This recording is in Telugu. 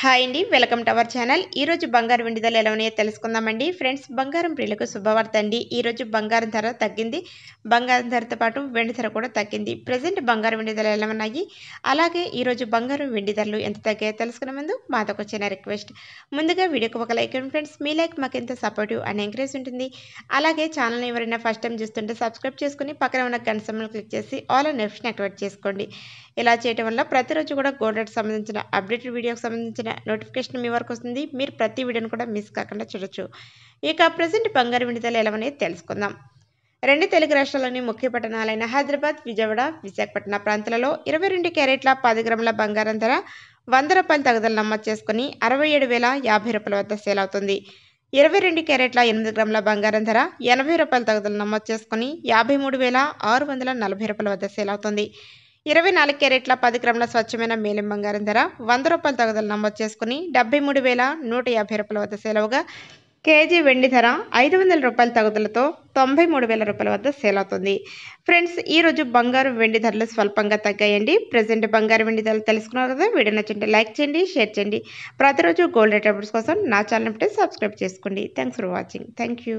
హాయ్ అండి వెల్కమ్ టు అవర్ ఛానల్ ఈరోజు బంగారం వెండి ధరలు ఎలా ఉన్నాయో తెలుసుకుందామండి ఫ్రెండ్స్ బంగారం ప్రియులకు శుభవార్త అండి ఈరోజు బంగారం ధర తగ్గింది బంగారం ధరతో పాటు వెండి ధర కూడా తగ్గింది ప్రజెంట్ బంగారం వెండి ధరలు ఎలా ఉన్నాయి అలాగే ఈరోజు బంగారం వెండి ధరలు ఎంత తగ్గాయో తెలుసుకునే ముందు మాదొక చిన్న రిక్వెస్ట్ ముందుగా వీడియోకి ఒక లైక్ ఇవ్వండి ఫ్రెండ్స్ మీ లైక్ మాకు ఎంత సపోర్టివ్ అండ్ ఎంకరేజ్ ఉంటుంది అలాగే ఛానల్ని ఎవరైనా ఫస్ట్ టైం చూస్తుంటే సబ్స్క్రైబ్ చేసుకుని పక్కన ఉన్న గంట క్లిక్ చేసి ఆల్ అండ్ నెఫ్ట్ యాక్టివేట్ చేసుకోండి ఇలా చేయడం వల్ల ప్రతిరోజు కూడా గోల్డ్ రేట్ సంబంధించిన అప్డేటెడ్ వీడియోకి సంబంధించిన సంబంధించిన నోటిఫికేషన్ మీ వరకు వస్తుంది మీరు ప్రతి వీడియోని కూడా మిస్ కాకుండా చూడొచ్చు ఇక ప్రజెంట్ బంగారు విడుదల ఎలావనేది తెలుసుకుందాం రెండు తెలుగు రాష్ట్రాల్లోని ముఖ్య పట్టణాలైన హైదరాబాద్ విజయవాడ విశాఖపట్నం ప్రాంతాలలో ఇరవై రెండు క్యారెట్ల పది గ్రాముల బంగారం ధర వంద రూపాయలు తగదలు నమోదు చేసుకుని అరవై ఏడు వేల యాభై రూపాయల వద్ద సేల్ అవుతుంది ఇరవై రెండు క్యారెట్ల ఎనిమిది గ్రాముల బంగారం ధర ఎనభై రూపాయల తగదలు నమోదు చేసుకుని యాభై మూడు వేల ఆరు వందల నలభై రూపాయల వద్ద సేల్ అవుతుంది ఇరవై నాలుగు కెరెట్ల పది గ్రాముల స్వచ్ఛమైన మేలిం బంగారం ధర వంద రూపాయల తగదలు నమోదు చేసుకుని డెబ్బై మూడు వేల నూట యాభై రూపాయల వద్ద సెలవుగా కేజీ వెండి ధర ఐదు వందల రూపాయల తగుదలతో తొంభై మూడు వేల రూపాయల వద్ద సేల్ అవుతుంది ఫ్రెండ్స్ ఈరోజు బంగారు వెండి ధరలు స్వల్పంగా తగ్గాయండి ప్రజెంట్ బంగారు వెండి ధరలు తెలుసుకున్నారు కదా వీడియో నచ్చింటే లైక్ చేయండి షేర్ చేయండి ప్రతిరోజు గోల్డ్ రేట్ అప్డేట్స్ కోసం నా ఛానల్ సబ్స్క్రైబ్ చేసుకోండి thanks for watching thank you